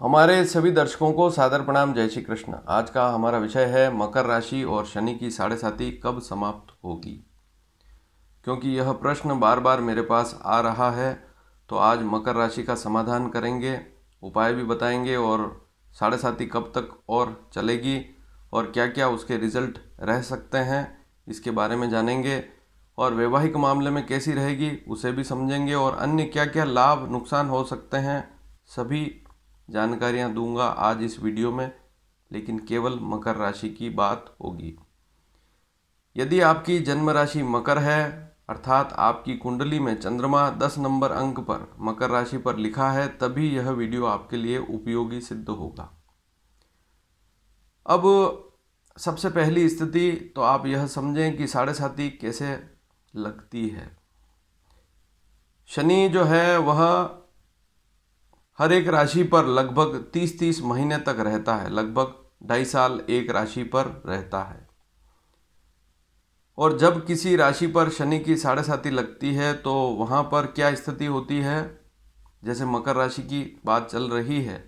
हमारे सभी दर्शकों को सादर प्रणाम जय श्री कृष्ण आज का हमारा विषय है मकर राशि और शनि की साढ़े साथी कब समाप्त होगी क्योंकि यह प्रश्न बार बार मेरे पास आ रहा है तो आज मकर राशि का समाधान करेंगे उपाय भी बताएंगे और साढ़े साथी कब तक और चलेगी और क्या क्या उसके रिजल्ट रह सकते हैं इसके बारे में जानेंगे और वैवाहिक मामले में कैसी रहेगी उसे भी समझेंगे और अन्य क्या क्या लाभ नुकसान हो सकते हैं सभी जानकारियां दूंगा आज इस वीडियो में लेकिन केवल मकर राशि की बात होगी यदि आपकी जन्म राशि मकर है अर्थात आपकी कुंडली में चंद्रमा 10 नंबर अंक पर मकर राशि पर लिखा है तभी यह वीडियो आपके लिए उपयोगी सिद्ध होगा अब सबसे पहली स्थिति तो आप यह समझें कि साढ़े साथी कैसे लगती है शनि जो है वह हर एक राशि पर लगभग तीस तीस महीने तक रहता है लगभग ढाई साल एक राशि पर रहता है और जब किसी राशि पर शनि की साढ़े साथी लगती है तो वहाँ पर क्या स्थिति होती है जैसे मकर राशि की बात चल रही है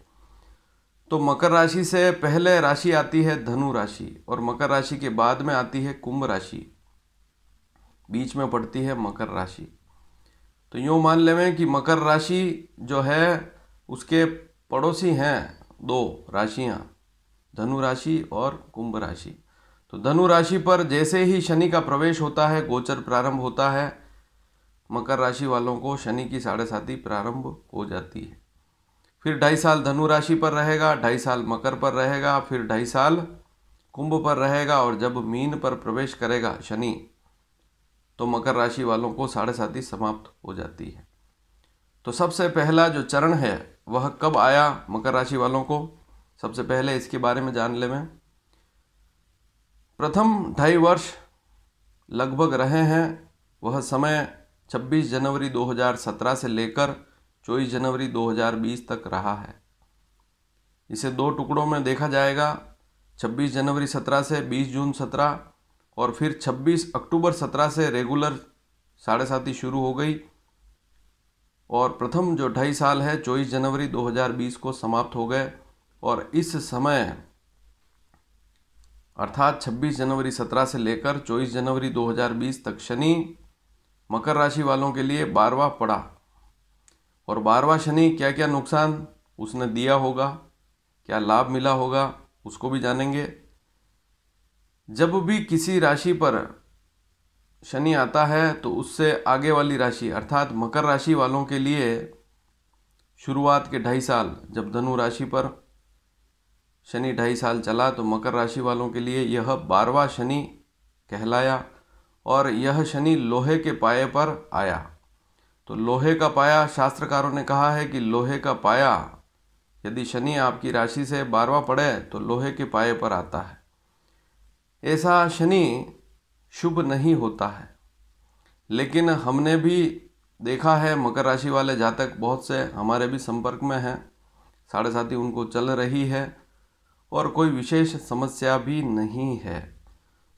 तो मकर राशि से पहले राशि आती है धनु राशि और मकर राशि के बाद में आती है कुंभ राशि बीच में पड़ती है मकर राशि तो यूँ मान लेवें कि मकर राशि जो है उसके पड़ोसी हैं दो राशियाँ धनु राशि और कुंभ राशि तो धनु राशि पर जैसे ही शनि का प्रवेश होता है गोचर प्रारंभ होता है मकर राशि वालों को शनि की साढ़े साथी प्रारंभ हो जाती है फिर ढाई साल धनु राशि पर रहेगा ढाई साल मकर पर रहेगा फिर ढाई साल कुंभ पर रहेगा और जब मीन पर प्रवेश करेगा शनि तो मकर राशि वालों को साढ़े साथी समाप्त हो जाती है तो सबसे पहला जो चरण है वह कब आया मकर राशि वालों को सबसे पहले इसके बारे में जान ले में प्रथम ढाई वर्ष लगभग रहे हैं वह समय 26 जनवरी 2017 से लेकर 24 जनवरी 2020 तक रहा है इसे दो टुकड़ों में देखा जाएगा 26 जनवरी 17 से 20 जून 17 और फिर 26 अक्टूबर 17 से रेगुलर साढ़े साथी शुरू हो गई और प्रथम जो ढाई साल है चौबीस जनवरी 2020 को समाप्त हो गए और इस समय अर्थात 26 जनवरी 17 से लेकर 24 जनवरी 2020 तक शनि मकर राशि वालों के लिए बारवा पड़ा और बारवा शनि क्या क्या नुकसान उसने दिया होगा क्या लाभ मिला होगा उसको भी जानेंगे जब भी किसी राशि पर शनि आता है तो उससे आगे वाली राशि अर्थात मकर राशि वालों के लिए शुरुआत के ढाई साल जब धनु राशि पर शनि ढाई साल चला तो मकर राशि वालों के लिए यह बारवा शनि कहलाया और यह शनि लोहे के पाए पर आया तो लोहे का पाया शास्त्रकारों ने कहा है कि लोहे का पाया यदि शनि आपकी राशि से बारवा पड़े तो लोहे के पाए पर आता है ऐसा शनि शुभ नहीं होता है लेकिन हमने भी देखा है मकर राशि वाले जातक बहुत से हमारे भी संपर्क में हैं साढ़े साथी उनको चल रही है और कोई विशेष समस्या भी नहीं है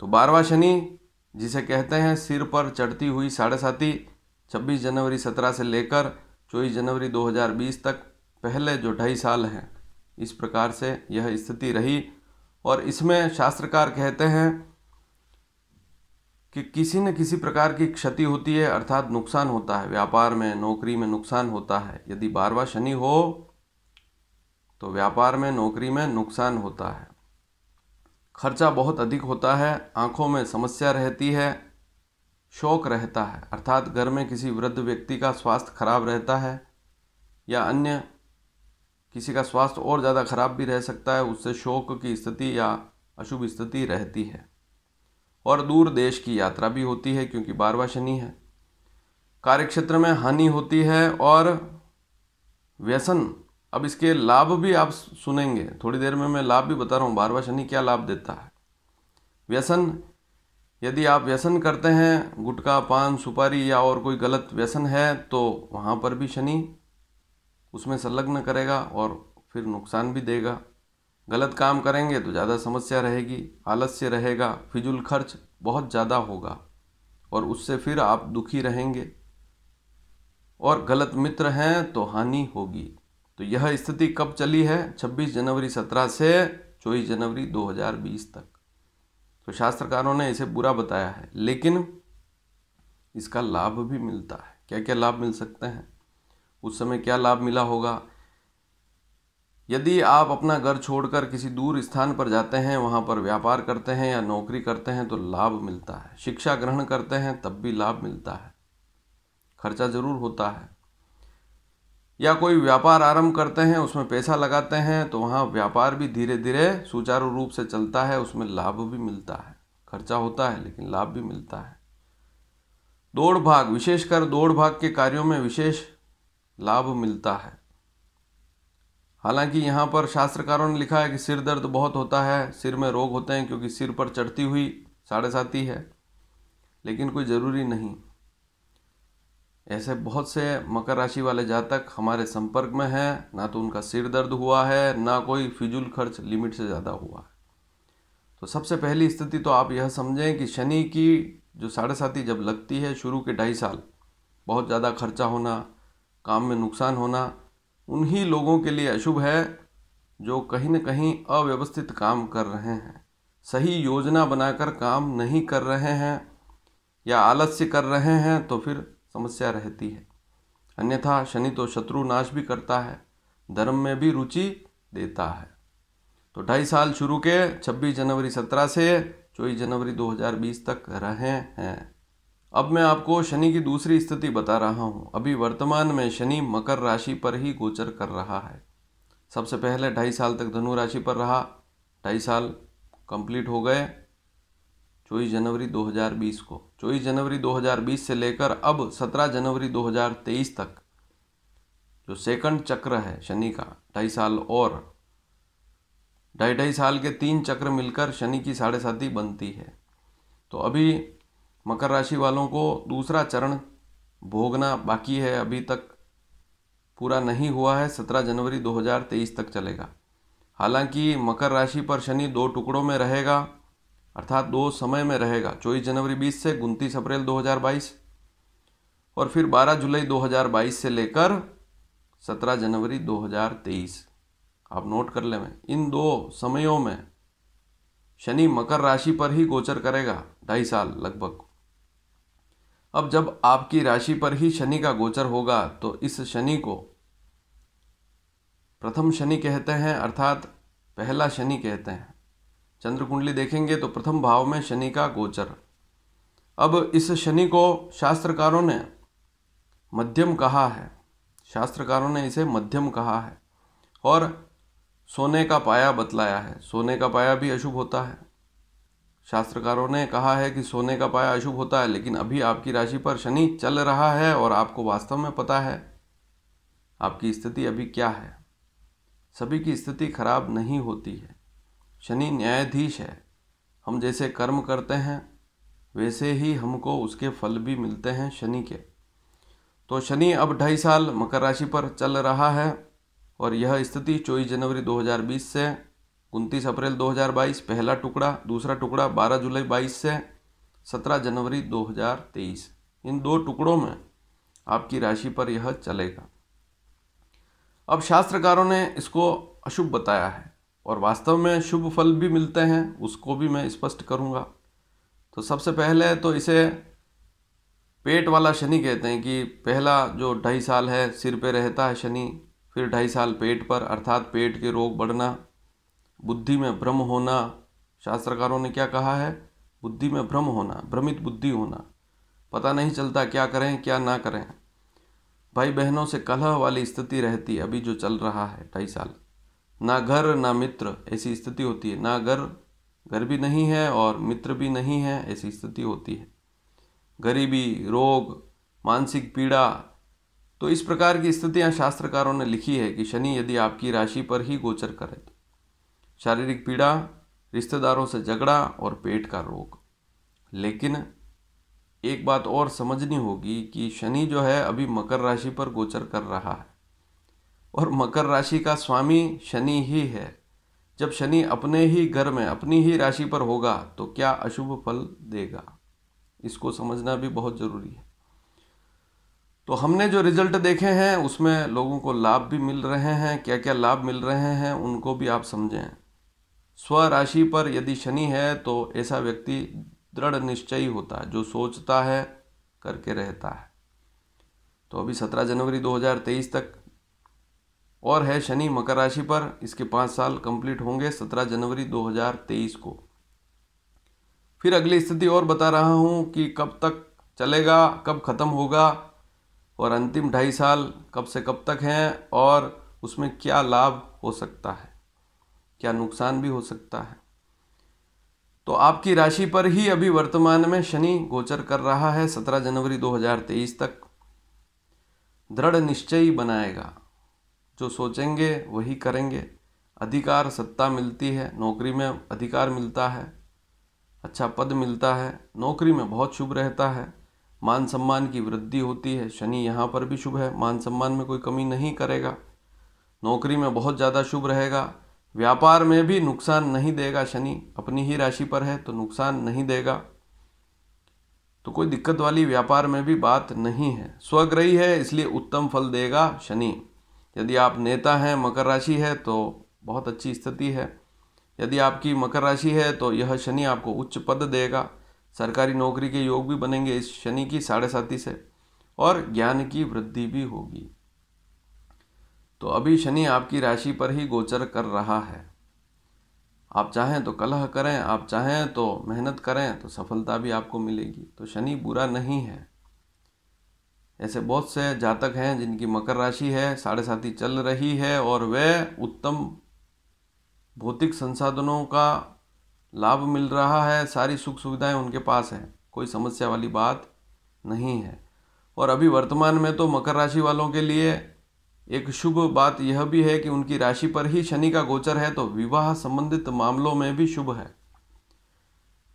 तो बारवा शनि जिसे कहते हैं सिर पर चढ़ती हुई साढ़े साथी छब्बीस जनवरी सत्रह से लेकर चौबीस जनवरी 2020 तक पहले जो ढाई साल हैं इस प्रकार से यह स्थिति रही और इसमें शास्त्रकार कहते हैं कि किसी न किसी प्रकार की क्षति होती है अर्थात नुकसान होता है व्यापार में नौकरी में नुकसान होता है यदि बारवा शनि हो तो व्यापार में नौकरी में नुकसान होता है खर्चा बहुत अधिक होता है आंखों में समस्या रहती है शौक रहता है अर्थात घर में किसी वृद्ध व्यक्ति का स्वास्थ्य खराब रहता है या अन्य किसी का स्वास्थ्य और ज़्यादा खराब भी रह सकता है उससे शोक की स्थिति या अशुभ स्थिति रहती है और दूर देश की यात्रा भी होती है क्योंकि बारवा शनि है कार्यक्षेत्र में हानि होती है और व्यसन अब इसके लाभ भी आप सुनेंगे थोड़ी देर में मैं लाभ भी बता रहा हूँ बारवा शनि क्या लाभ देता है व्यसन यदि आप व्यसन करते हैं गुटखा पान सुपारी या और कोई गलत व्यसन है तो वहाँ पर भी शनि उसमें संलग्न करेगा और फिर नुकसान भी देगा गलत काम करेंगे तो ज़्यादा समस्या रहेगी आलस्य रहेगा फिजूल खर्च बहुत ज़्यादा होगा और उससे फिर आप दुखी रहेंगे और गलत मित्र हैं तो हानि होगी तो यह स्थिति कब चली है 26 जनवरी 17 से 24 जनवरी 2020 तक तो शास्त्रकारों ने इसे बुरा बताया है लेकिन इसका लाभ भी मिलता है क्या क्या लाभ मिल सकते हैं उस समय क्या लाभ मिला होगा यदि आप अपना घर छोड़कर किसी दूर स्थान पर जाते हैं वहाँ पर व्यापार करते हैं या नौकरी करते हैं तो लाभ मिलता है शिक्षा ग्रहण करते हैं तब भी लाभ मिलता है खर्चा ज़रूर होता है या कोई व्यापार आरंभ करते हैं उसमें पैसा लगाते हैं तो वहाँ व्यापार भी धीरे धीरे सुचारू रूप से चलता है उसमें लाभ भी मिलता है खर्चा होता है लेकिन लाभ भी मिलता है दौड़ भाग विशेषकर दौड़ भाग के कार्यों में विशेष लाभ मिलता है हालांकि यहाँ पर शास्त्रकारों ने लिखा है कि सिर दर्द बहुत होता है सिर में रोग होते हैं क्योंकि सिर पर चढ़ती हुई साढ़े साथी है लेकिन कोई ज़रूरी नहीं ऐसे बहुत से मकर राशि वाले जातक हमारे संपर्क में हैं ना तो उनका सिर दर्द हुआ है ना कोई फिजूल खर्च लिमिट से ज़्यादा हुआ है तो सबसे पहली स्थिति तो आप यह समझें कि शनि की जो साढ़े साथी जब लगती है शुरू के ढाई साल बहुत ज़्यादा खर्चा होना काम में नुकसान होना उन्हीं लोगों के लिए अशुभ है जो कहीं न कहीं अव्यवस्थित काम कर रहे हैं सही योजना बनाकर काम नहीं कर रहे हैं या आलस्य कर रहे हैं तो फिर समस्या रहती है अन्यथा शनि तो शत्रु नाश भी करता है धर्म में भी रुचि देता है तो ढाई साल शुरू के 26 जनवरी 17 से चौबीस जनवरी 2020 तक रहे हैं अब मैं आपको शनि की दूसरी स्थिति बता रहा हूँ अभी वर्तमान में शनि मकर राशि पर ही गोचर कर रहा है सबसे पहले ढाई साल तक धनु राशि पर रहा ढाई साल कंप्लीट हो गए चौबीस जनवरी 2020 को चौबीस जनवरी 2020 से लेकर अब 17 जनवरी 2023 तक जो सेकंड चक्र है शनि का ढाई साल और ढाई ढाई साल के तीन चक्र मिलकर शनि की साढ़े साथी बनती है तो अभी मकर राशि वालों को दूसरा चरण भोगना बाकी है अभी तक पूरा नहीं हुआ है सत्रह जनवरी 2023 तक चलेगा हालांकि मकर राशि पर शनि दो टुकड़ों में रहेगा अर्थात दो समय में रहेगा चौबीस जनवरी 20 से उनतीस अप्रैल 2022 और फिर 12 जुलाई 2022 से लेकर 17 जनवरी 2023 आप नोट कर लें इन दो समयों में शनि मकर राशि पर ही गोचर करेगा ढाई साल लगभग अब जब आपकी राशि पर ही शनि का गोचर होगा तो इस शनि को प्रथम शनि कहते हैं अर्थात पहला शनि कहते हैं चंद्र कुंडली देखेंगे तो प्रथम भाव में शनि का गोचर अब इस शनि को शास्त्रकारों ने मध्यम कहा है शास्त्रकारों ने इसे मध्यम कहा है और सोने का पाया बतलाया है सोने का पाया भी अशुभ होता है शास्त्रकारों ने कहा है कि सोने का पाया अशुभ होता है लेकिन अभी आपकी राशि पर शनि चल रहा है और आपको वास्तव में पता है आपकी स्थिति अभी क्या है सभी की स्थिति खराब नहीं होती है शनि न्यायाधीश है हम जैसे कर्म करते हैं वैसे ही हमको उसके फल भी मिलते हैं शनि के तो शनि अब ढाई साल मकर राशि पर चल रहा है और यह स्थिति चौबीस जनवरी 2020 से उनतीस अप्रैल 2022 पहला टुकड़ा दूसरा टुकड़ा 12 जुलाई 22 से 17 जनवरी 2023 इन दो टुकड़ों में आपकी राशि पर यह चलेगा अब शास्त्रकारों ने इसको अशुभ बताया है और वास्तव में शुभ फल भी मिलते हैं उसको भी मैं स्पष्ट करूँगा तो सबसे पहले तो इसे पेट वाला शनि कहते हैं कि पहला जो ढाई साल है सिर पे रहता है शनि फिर ढाई साल पेट पर अर्थात पेट के रोग बढ़ना बुद्धि में भ्रम होना शास्त्रकारों ने क्या कहा है बुद्धि में भ्रम होना भ्रमित बुद्धि होना पता नहीं चलता क्या करें क्या ना करें भाई बहनों से कलह वाली स्थिति रहती है अभी जो चल रहा है ढाई साल ना घर ना मित्र ऐसी स्थिति होती है ना घर घर भी नहीं है और मित्र भी नहीं है ऐसी स्थिति होती है गरीबी रोग मानसिक पीड़ा तो इस प्रकार की स्थितियां शास्त्रकारों ने लिखी है कि शनि यदि आपकी राशि पर ही गोचर करे तो शारीरिक पीड़ा रिश्तेदारों से झगड़ा और पेट का रोग लेकिन एक बात और समझनी होगी कि शनि जो है अभी मकर राशि पर गोचर कर रहा है और मकर राशि का स्वामी शनि ही है जब शनि अपने ही घर में अपनी ही राशि पर होगा तो क्या अशुभ फल देगा इसको समझना भी बहुत ज़रूरी है तो हमने जो रिजल्ट देखे हैं उसमें लोगों को लाभ भी मिल रहे हैं क्या क्या लाभ मिल रहे हैं उनको भी आप समझें स्व राशि पर यदि शनि है तो ऐसा व्यक्ति दृढ़ निश्चयी होता है जो सोचता है करके रहता है तो अभी सत्रह जनवरी 2023 तक और है शनि मकर राशि पर इसके पाँच साल कंप्लीट होंगे सत्रह जनवरी 2023 को फिर अगली स्थिति और बता रहा हूँ कि कब तक चलेगा कब ख़त्म होगा और अंतिम ढाई साल कब से कब तक हैं और उसमें क्या लाभ हो सकता है क्या नुकसान भी हो सकता है तो आपकी राशि पर ही अभी वर्तमान में शनि गोचर कर रहा है 17 जनवरी 2023 तक दृढ़ निश्चय बनाएगा जो सोचेंगे वही करेंगे अधिकार सत्ता मिलती है नौकरी में अधिकार मिलता है अच्छा पद मिलता है नौकरी में बहुत शुभ रहता है मान सम्मान की वृद्धि होती है शनि यहाँ पर भी शुभ है मान सम्मान में कोई कमी नहीं करेगा नौकरी में बहुत ज़्यादा शुभ रहेगा व्यापार में भी नुकसान नहीं देगा शनि अपनी ही राशि पर है तो नुकसान नहीं देगा तो कोई दिक्कत वाली व्यापार में भी बात नहीं है स्वग्रही है इसलिए उत्तम फल देगा शनि यदि आप नेता हैं मकर राशि है तो बहुत अच्छी स्थिति है यदि आपकी मकर राशि है तो यह शनि आपको उच्च पद देगा सरकारी नौकरी के योग भी बनेंगे इस शनि की साढ़े साथी से और ज्ञान की वृद्धि भी होगी तो अभी शनि आपकी राशि पर ही गोचर कर रहा है आप चाहें तो कलह करें आप चाहें तो मेहनत करें तो सफलता भी आपको मिलेगी तो शनि बुरा नहीं है ऐसे बहुत से जातक हैं जिनकी मकर राशि है साढ़े साथी चल रही है और वे उत्तम भौतिक संसाधनों का लाभ मिल रहा है सारी सुख सुविधाएं उनके पास हैं कोई समस्या वाली बात नहीं है और अभी वर्तमान में तो मकर राशि वालों के लिए एक शुभ बात यह भी है कि उनकी राशि पर ही शनि का गोचर है तो विवाह संबंधित मामलों में भी शुभ है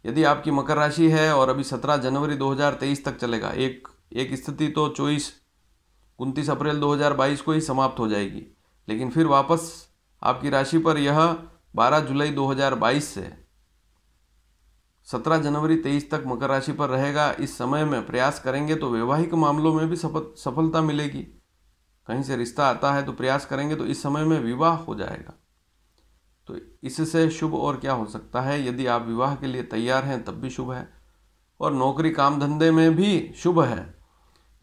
यदि आपकी मकर राशि है और अभी 17 जनवरी 2023 तक चलेगा एक एक स्थिति तो चौबीस उनतीस अप्रैल 2022 को ही समाप्त हो जाएगी लेकिन फिर वापस आपकी राशि पर यह 12 जुलाई 2022 से 17 जनवरी 23 तक मकर राशि पर रहेगा इस समय में प्रयास करेंगे तो वैवाहिक मामलों में भी सफलता मिलेगी कहीं से रिश्ता आता है तो प्रयास करेंगे तो इस समय में विवाह हो जाएगा तो इससे शुभ और क्या हो सकता है यदि आप विवाह के लिए तैयार हैं तब भी शुभ है और नौकरी काम धंधे में भी शुभ है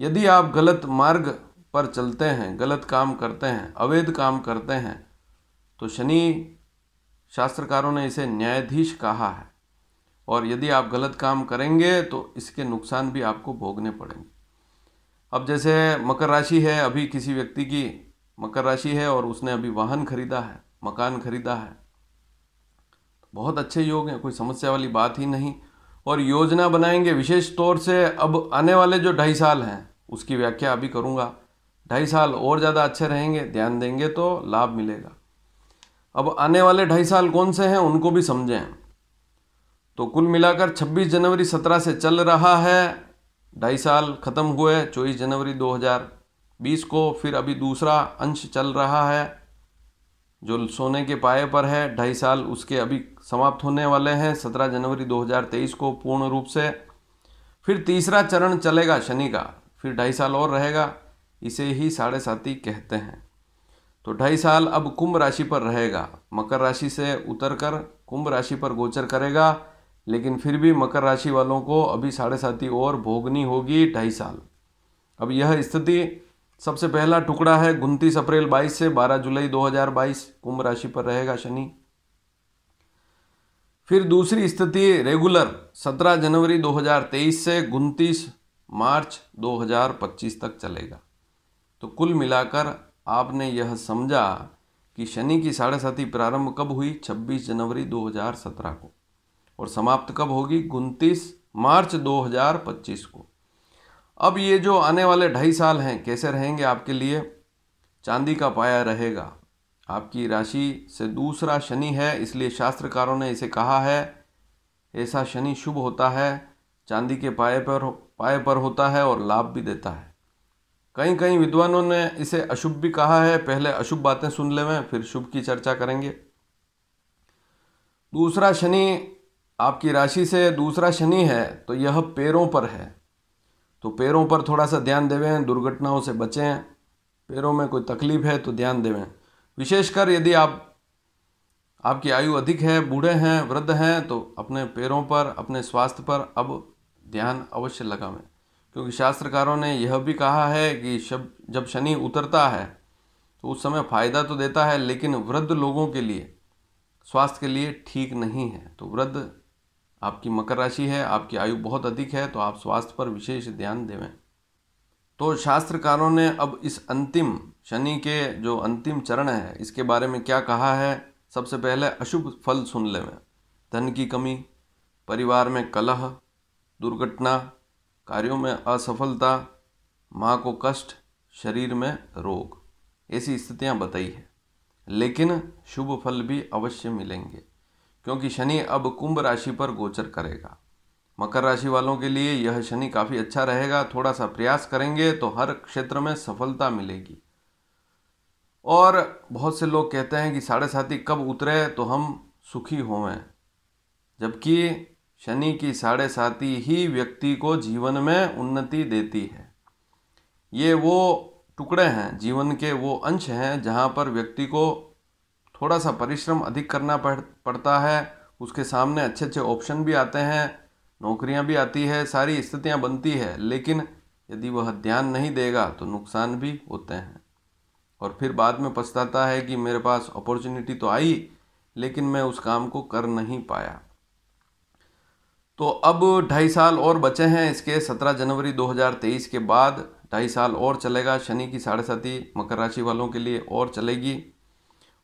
यदि आप गलत मार्ग पर चलते हैं गलत काम करते हैं अवैध काम करते हैं तो शनि शास्त्रकारों ने इसे न्यायाधीश कहा है और यदि आप गलत काम करेंगे तो इसके नुकसान भी आपको भोगने पड़ेंगे अब जैसे मकर राशि है अभी किसी व्यक्ति की मकर राशि है और उसने अभी वाहन खरीदा है मकान खरीदा है तो बहुत अच्छे योग हैं कोई समस्या वाली बात ही नहीं और योजना बनाएंगे विशेष तौर से अब आने वाले जो ढाई साल हैं उसकी व्याख्या अभी करूँगा ढाई साल और ज़्यादा अच्छे रहेंगे ध्यान देंगे तो लाभ मिलेगा अब आने वाले ढाई साल कौन से हैं उनको भी समझें तो कुल मिलाकर 26 जनवरी 17 से चल रहा है ढाई साल ख़त्म हुए चौबीस जनवरी 2020 को फिर अभी दूसरा अंश चल रहा है जो सोने के पाए पर है ढाई साल उसके अभी समाप्त होने वाले हैं सत्रह जनवरी 2023 को पूर्ण रूप से फिर तीसरा चरण चलेगा शनि का फिर ढाई साल और रहेगा इसे ही साढ़े साथी कहते हैं तो ढाई साल अब कुंभ राशि पर रहेगा मकर राशि से उतर कर कुंभ राशि पर गोचर करेगा लेकिन फिर भी मकर राशि वालों को अभी साढ़े साथी और भोगनी होगी ढाई साल अब यह स्थिति सबसे पहला टुकड़ा है उनतीस अप्रैल 22 से 12 जुलाई 2022 कुंभ राशि पर रहेगा शनि फिर दूसरी स्थिति रेगुलर 17 जनवरी 2023 से उनतीस मार्च 2025 तक चलेगा तो कुल मिलाकर आपने यह समझा कि शनि की साढ़े साथी प्रारंभ कब हुई 26 जनवरी 2017 को और समाप्त कब होगी उनतीस मार्च 2025 को अब ये जो आने वाले ढाई साल हैं कैसे रहेंगे आपके लिए चांदी का पाया रहेगा आपकी राशि से दूसरा शनि है इसलिए शास्त्रकारों ने इसे कहा है ऐसा शनि शुभ होता है चांदी के पाए पर पाए पर होता है और लाभ भी देता है कई कई विद्वानों ने इसे अशुभ भी कहा है पहले अशुभ बातें सुन ले फिर शुभ की चर्चा करेंगे दूसरा शनि आपकी राशि से दूसरा शनि है तो यह पैरों पर है तो पैरों पर थोड़ा सा ध्यान देवें दुर्घटनाओं से बचें पैरों में कोई तकलीफ है तो ध्यान देवें विशेषकर यदि आप आपकी आयु अधिक है बूढ़े हैं वृद्ध हैं तो अपने पैरों पर अपने स्वास्थ्य पर अब ध्यान अवश्य लगावें क्योंकि शास्त्रकारों ने यह भी कहा है कि शब जब शनि उतरता है तो उस समय फ़ायदा तो देता है लेकिन वृद्ध लोगों के लिए स्वास्थ्य के लिए ठीक नहीं है तो वृद्ध आपकी मकर राशि है आपकी आयु बहुत अधिक है तो आप स्वास्थ्य पर विशेष ध्यान देवें तो शास्त्रकारों ने अब इस अंतिम शनि के जो अंतिम चरण है इसके बारे में क्या कहा है सबसे पहले अशुभ फल सुन ले में धन की कमी परिवार में कलह दुर्घटना कार्यों में असफलता माँ को कष्ट शरीर में रोग ऐसी स्थितियाँ बताई है लेकिन शुभ फल भी अवश्य मिलेंगे क्योंकि शनि अब कुंभ राशि पर गोचर करेगा मकर राशि वालों के लिए यह शनि काफ़ी अच्छा रहेगा थोड़ा सा प्रयास करेंगे तो हर क्षेत्र में सफलता मिलेगी और बहुत से लोग कहते हैं कि साढ़े साथी कब उतरे तो हम सुखी हों जबकि शनि की साढ़े साथी ही व्यक्ति को जीवन में उन्नति देती है ये वो टुकड़े हैं जीवन के वो अंश हैं जहाँ पर व्यक्ति को थोड़ा सा परिश्रम अधिक करना पड़ पड़ता है उसके सामने अच्छे अच्छे ऑप्शन भी आते हैं नौकरियां भी आती है सारी स्थितियां बनती है लेकिन यदि वह ध्यान नहीं देगा तो नुकसान भी होते हैं और फिर बाद में पछताता है कि मेरे पास अपॉर्चुनिटी तो आई लेकिन मैं उस काम को कर नहीं पाया तो अब ढाई साल और बचे हैं इसके सत्रह जनवरी 2023 के बाद ढाई साल और चलेगा शनि की साढ़े साथी मकर राशि वालों के लिए और चलेगी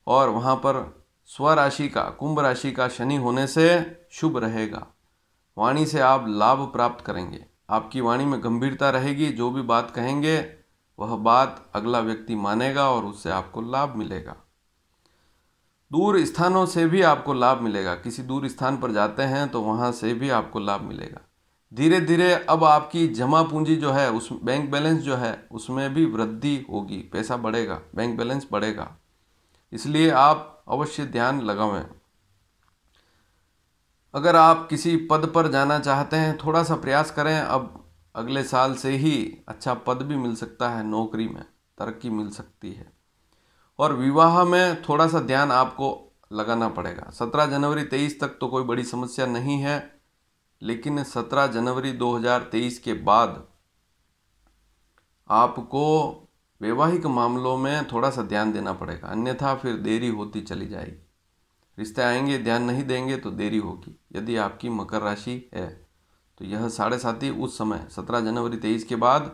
और वहाँ पर स्व राशि का कुंभ राशि का शनि होने से शुभ रहेगा वाणी से आप लाभ प्राप्त करेंगे आपकी वाणी में गंभीरता रहेगी जो भी बात कहेंगे वह बात अगला व्यक्ति मानेगा और उससे आपको लाभ मिलेगा दूर स्थानों से भी आपको लाभ मिलेगा किसी दूर स्थान पर जाते हैं तो वहाँ से भी आपको लाभ मिलेगा धीरे धीरे अब आपकी जमा पूंजी जो है उस बैंक बैलेंस जो है उसमें भी वृद्धि होगी पैसा बढ़ेगा बैंक बैलेंस बढ़ेगा इसलिए आप अवश्य ध्यान लगावें अगर आप किसी पद पर जाना चाहते हैं थोड़ा सा प्रयास करें अब अगले साल से ही अच्छा पद भी मिल सकता है नौकरी में तरक्की मिल सकती है और विवाह में थोड़ा सा ध्यान आपको लगाना पड़ेगा सत्रह जनवरी तेईस तक तो कोई बड़ी समस्या नहीं है लेकिन सत्रह जनवरी तेईस के बाद आपको वैवाहिक मामलों में थोड़ा सा ध्यान देना पड़ेगा अन्यथा फिर देरी होती चली जाएगी रिश्ते आएंगे ध्यान नहीं देंगे तो देरी होगी यदि आपकी मकर राशि है तो यह साढ़े साथी उस समय सत्रह जनवरी तेईस के बाद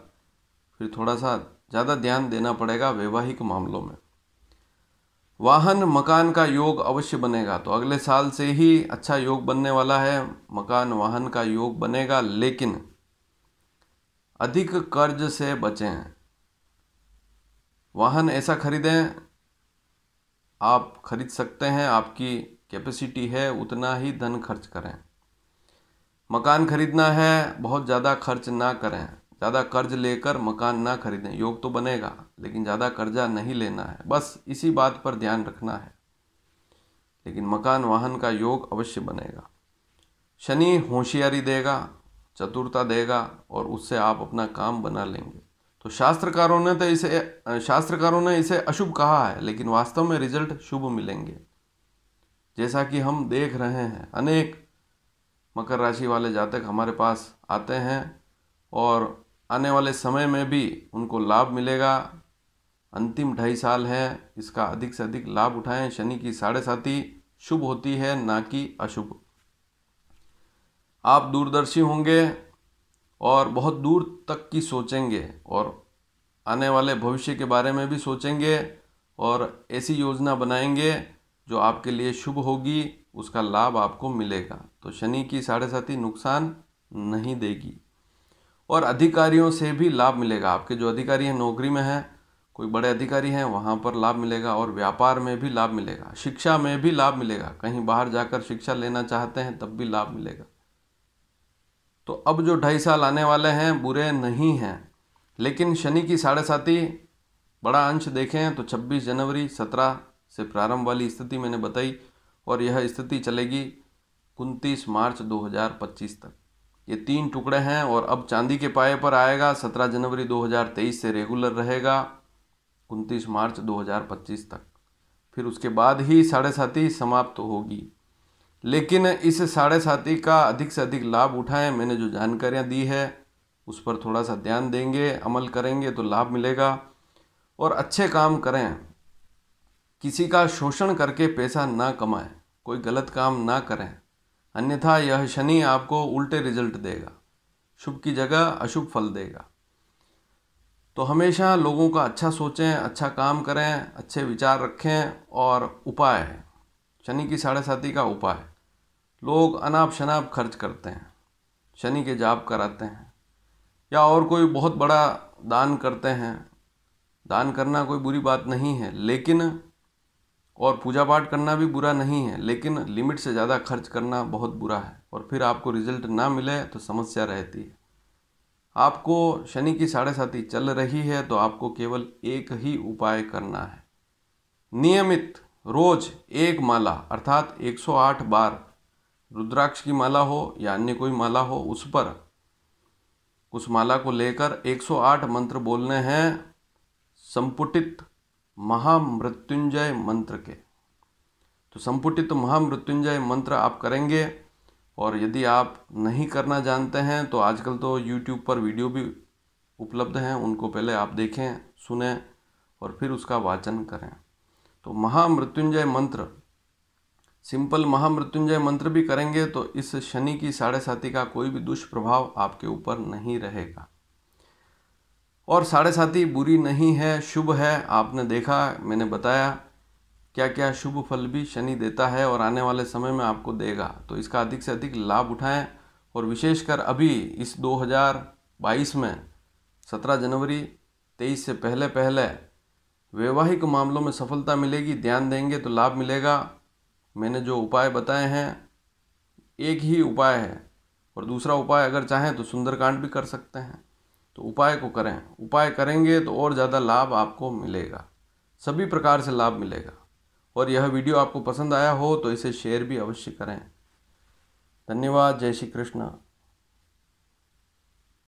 फिर थोड़ा सा ज़्यादा ध्यान देना पड़ेगा वैवाहिक मामलों में वाहन मकान का योग अवश्य बनेगा तो अगले साल से ही अच्छा योग बनने वाला है मकान वाहन का योग बनेगा लेकिन अधिक कर्ज से बचें वाहन ऐसा खरीदें आप खरीद सकते हैं आपकी कैपेसिटी है उतना ही धन खर्च करें मकान खरीदना है बहुत ज़्यादा खर्च ना करें ज़्यादा कर्ज लेकर मकान ना खरीदें योग तो बनेगा लेकिन ज़्यादा कर्जा नहीं लेना है बस इसी बात पर ध्यान रखना है लेकिन मकान वाहन का योग अवश्य बनेगा शनि होशियारी देगा चतुरता देगा और उससे आप अपना काम बना लेंगे तो शास्त्रकारों ने तो इसे शास्त्रकारों ने इसे अशुभ कहा है लेकिन वास्तव में रिजल्ट शुभ मिलेंगे जैसा कि हम देख रहे हैं अनेक मकर राशि वाले जातक हमारे पास आते हैं और आने वाले समय में भी उनको लाभ मिलेगा अंतिम ढाई साल है इसका अधिक से अधिक लाभ उठाएं शनि की साढ़े साथी शुभ होती है ना कि अशुभ आप दूरदर्शी होंगे और बहुत दूर तक की सोचेंगे और आने वाले भविष्य के बारे में भी सोचेंगे और ऐसी योजना बनाएंगे जो आपके लिए शुभ होगी उसका लाभ आपको मिलेगा तो शनि की साढ़े साथी नुकसान नहीं देगी और अधिकारियों से भी लाभ मिलेगा आपके जो अधिकारी हैं नौकरी में हैं कोई बड़े अधिकारी हैं वहाँ पर लाभ मिलेगा और व्यापार में भी लाभ मिलेगा शिक्षा में भी लाभ मिलेगा कहीं बाहर जाकर शिक्षा लेना चाहते हैं तब भी लाभ मिलेगा तो अब जो ढाई साल आने वाले हैं बुरे नहीं हैं लेकिन शनि की साढ़े साथी बड़ा अंश देखें तो 26 जनवरी 17 से प्रारंभ वाली स्थिति मैंने बताई और यह स्थिति चलेगी उनतीस मार्च 2025 तक ये तीन टुकड़े हैं और अब चांदी के पाए पर आएगा 17 जनवरी 2023 से रेगुलर रहेगा उनतीस मार्च 2025 तक फिर उसके बाद ही साढ़े साथी समाप्त तो होगी लेकिन इस साढ़े साथी का अधिक से अधिक लाभ उठाएं मैंने जो जानकारियाँ दी है उस पर थोड़ा सा ध्यान देंगे अमल करेंगे तो लाभ मिलेगा और अच्छे काम करें किसी का शोषण करके पैसा ना कमाएं कोई गलत काम ना करें अन्यथा यह शनि आपको उल्टे रिजल्ट देगा शुभ की जगह अशुभ फल देगा तो हमेशा लोगों का अच्छा सोचें अच्छा काम करें अच्छे विचार रखें और उपाय शनि की साढ़े साथी का उपाय लोग अनाप शनाप खर्च करते हैं शनि के जाप कराते हैं या और कोई बहुत बड़ा दान करते हैं दान करना कोई बुरी बात नहीं है लेकिन और पूजा पाठ करना भी बुरा नहीं है लेकिन लिमिट से ज़्यादा खर्च करना बहुत बुरा है और फिर आपको रिजल्ट ना मिले तो समस्या रहती है आपको शनि की साढ़े साथी चल रही है तो आपको केवल एक ही उपाय करना है नियमित रोज एक माला अर्थात 108 बार रुद्राक्ष की माला हो या अन्य कोई माला हो उस पर उस माला को लेकर 108 मंत्र बोलने हैं संपुटित महामृत्युंजय मंत्र के तो संपुटित महामृत्युंजय मंत्र आप करेंगे और यदि आप नहीं करना जानते हैं तो आजकल तो यूट्यूब पर वीडियो भी उपलब्ध हैं उनको पहले आप देखें सुने और फिर उसका वाचन करें तो महामृत्युंजय मंत्र सिंपल महामृत्युंजय मंत्र भी करेंगे तो इस शनि की साढ़े साथी का कोई भी दुष्प्रभाव आपके ऊपर नहीं रहेगा और साढ़े साथी बुरी नहीं है शुभ है आपने देखा मैंने बताया क्या क्या शुभ फल भी शनि देता है और आने वाले समय में आपको देगा तो इसका अधिक से अधिक लाभ उठाएं और विशेषकर अभी इस 2022 में 17 जनवरी 23 से पहले पहले वैवाहिक मामलों में सफलता मिलेगी ध्यान देंगे तो लाभ मिलेगा मैंने जो उपाय बताए हैं एक ही उपाय है और दूसरा उपाय अगर चाहें तो सुंदरकांड भी कर सकते हैं तो उपाय को करें उपाय करेंगे तो और ज़्यादा लाभ आपको मिलेगा सभी प्रकार से लाभ मिलेगा और यह वीडियो आपको पसंद आया हो तो इसे शेयर भी अवश्य करें धन्यवाद जय श्री कृष्ण